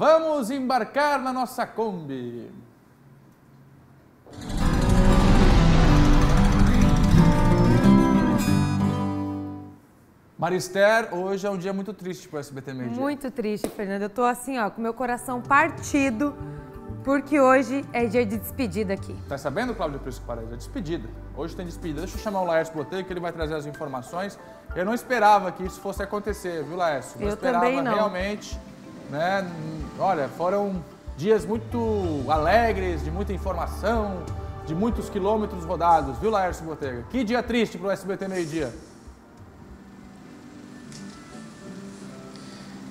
Vamos embarcar na nossa Kombi. Marister, hoje é um dia muito triste para o SBT Media. Muito triste, Fernanda. Eu estou assim, ó, com meu coração partido, porque hoje é dia de despedida aqui. Tá sabendo, Cláudio Prisco Paredes? É despedida. Hoje tem despedida. Deixa eu chamar o Laércio Botelho, que ele vai trazer as informações. Eu não esperava que isso fosse acontecer, viu, Laércio? eu esperava também não. realmente né? Olha, foram dias muito alegres, de muita informação, de muitos quilômetros rodados, viu, Laércio Botega? Que dia triste para o SBT Meio Dia.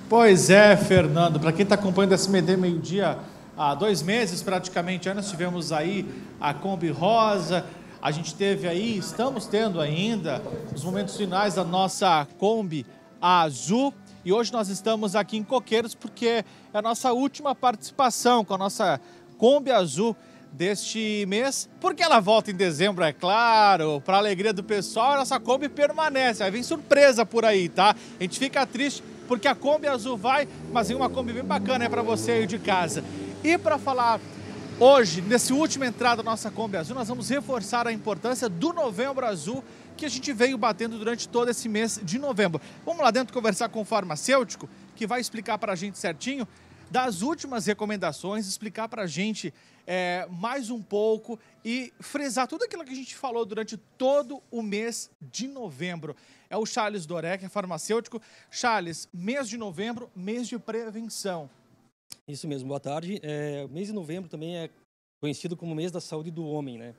Pois é, Fernando. Para quem está acompanhando o SBT Meio Dia há dois meses praticamente, nós tivemos aí a Kombi Rosa, a gente teve aí, estamos tendo ainda, os momentos finais da nossa Kombi Azul. E hoje nós estamos aqui em Coqueiros porque é a nossa última participação com a nossa Kombi Azul deste mês, porque ela volta em dezembro, é claro, para alegria do pessoal, a nossa Kombi permanece. Vai vir surpresa por aí, tá? A gente fica triste porque a Kombi Azul vai, mas em uma Kombi bem bacana é para você aí de casa. E para falar Hoje, nesse último entrada da nossa Kombi Azul, nós vamos reforçar a importância do Novembro Azul que a gente veio batendo durante todo esse mês de novembro. Vamos lá dentro conversar com o farmacêutico, que vai explicar para a gente certinho das últimas recomendações, explicar para a gente é, mais um pouco e frisar tudo aquilo que a gente falou durante todo o mês de novembro. É o Charles Dorek, é farmacêutico. Charles, mês de novembro, mês de prevenção. Isso mesmo, boa tarde. É, o mês de novembro também é conhecido como mês da saúde do homem, né?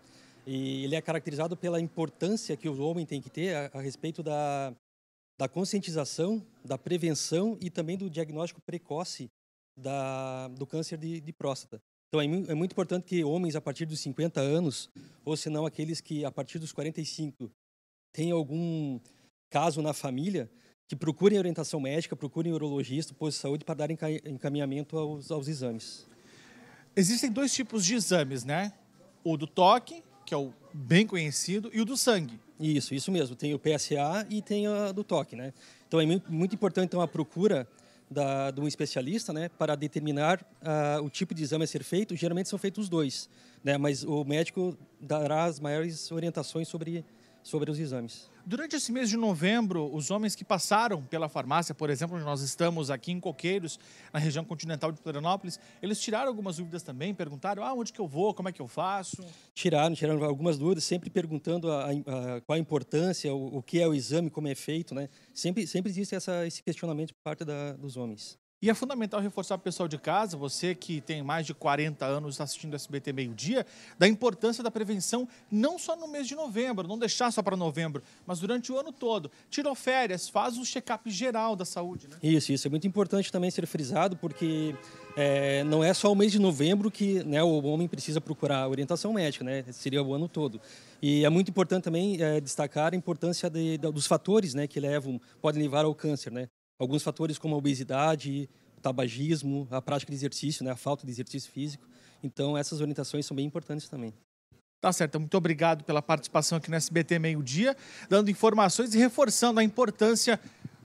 E ele é caracterizado pela importância que o homem tem que ter a, a respeito da, da conscientização, da prevenção e também do diagnóstico precoce da, do câncer de, de próstata. Então é, é, muito importante que homens a partir dos 50 anos, ou se não aqueles que a partir dos 45 têm algum caso na família, que procurem orientação médica, procurem urologista, posto de saúde, para dar encaminhamento aos, aos exames. Existem dois tipos de exames, né? O do toque, que é o bem conhecido, e o do sangue. Isso, isso mesmo. Tem o PSA e tem a do toque, né? Então é muito importante então, a procura da, de um especialista, né, para determinar uh, o tipo de exame a ser feito. Geralmente são feitos os dois, né? Mas o médico dará as maiores orientações sobre sobre os exames. Durante esse mês de novembro, os homens que passaram pela farmácia, por exemplo, onde nós estamos aqui em Coqueiros, na região continental de Florianópolis, eles tiraram algumas dúvidas também, perguntaram, ah, onde que eu vou, como é que eu faço? Tiraram, tiraram algumas dúvidas, sempre perguntando a, a, qual a importância, o, o, que é o exame, como é feito, né? Sempre, sempre existe essa, esse questionamento por parte da, dos homens. E é fundamental reforçar o pessoal de casa, você que tem mais de 40 anos assistindo SBT Meio Dia, da importância da prevenção não só no mês de novembro, não deixar só para novembro, mas durante o ano todo. Tirou férias, faz o check-up geral da saúde, né? Isso, isso é muito importante também ser frisado, porque é, não é só o mês de novembro que né, o homem precisa procurar orientação médica, né? Seria o ano todo. E é muito importante também é, destacar a importância de, de, dos fatores né, que levam, podem levar ao câncer, né? alguns fatores como a obesidade, o tabagismo, a prática de exercício, né, a falta de exercício físico. Então, essas orientações são bem importantes também. Tá certo, muito obrigado pela participação aqui no SBT Meio Dia, dando informações e reforçando a importância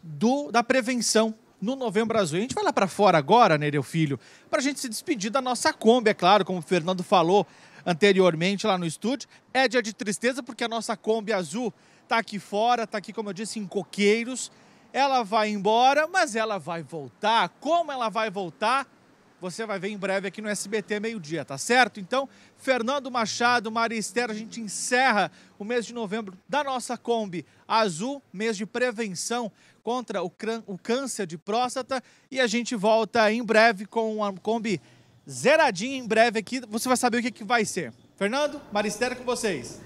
do, da prevenção no Novembro Azul. A gente vai lá para fora agora, Nereu Filho, para a gente se despedir da nossa Kombi, é claro, como o Fernando falou anteriormente lá no estúdio. É dia de tristeza porque a nossa Kombi Azul está aqui fora, está aqui, como eu disse, em Coqueiros ela vai embora, mas ela vai voltar. Como ela vai voltar? Você vai ver em breve aqui no SBT meio-dia, tá certo? Então, Fernando Machado, Maristela, a gente encerra o mês de novembro da nossa Kombi Azul, mês de prevenção contra o, o câncer de próstata. E a gente volta em breve com a Kombi zeradinha em breve aqui. Você vai saber o que, que vai ser. Fernando, Maristela, com vocês.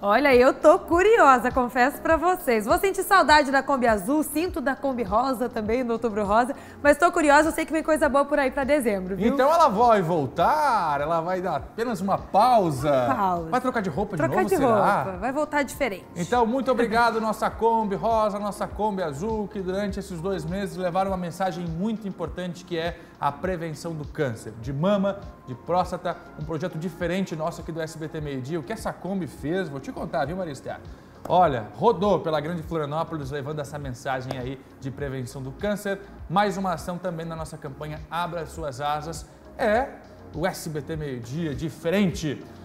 Olha, eu tô curiosa, confesso para vocês. Vou sentir saudade da Kombi Azul, sinto da Kombi Rosa também no Outubro Rosa, mas tô curiosa, eu sei que vem coisa boa por aí para dezembro, viu? Então ela vai voltar, ela vai dar apenas uma pausa. pausa. Vai trocar de roupa trocar de novo, de será? roupa, vai voltar diferente. Então, muito obrigado nossa Kombi Rosa, nossa Kombi Azul, que durante esses dois meses levaram uma mensagem muito importante que é a prevenção do câncer de mama, de próstata, um projeto diferente nosso aqui do SBT Meio Dia. O que essa Kombi fez, vou te contar, viu, Maristea? Olha, rodou pela Grande Florianópolis levando essa mensagem aí de prevenção do câncer. Mais uma ação também na nossa campanha Abra Suas Asas. É o SBT Meio Dia, diferente